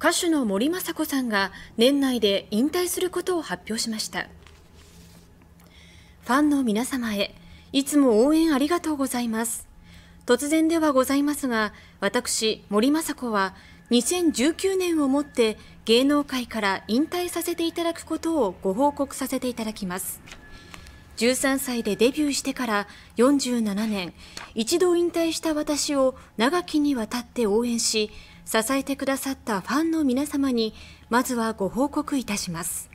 歌手の森昌子さんが年内で引退することを発表しましたファンの皆様へいつも応援ありがとうございます突然ではございますが私森昌子は2019年をもって芸能界から引退させていただくことをご報告させていただきます。13歳でデビューしてから47年一度引退した私を長きにわたって応援し支えてくださったファンの皆様にまずはご報告いたします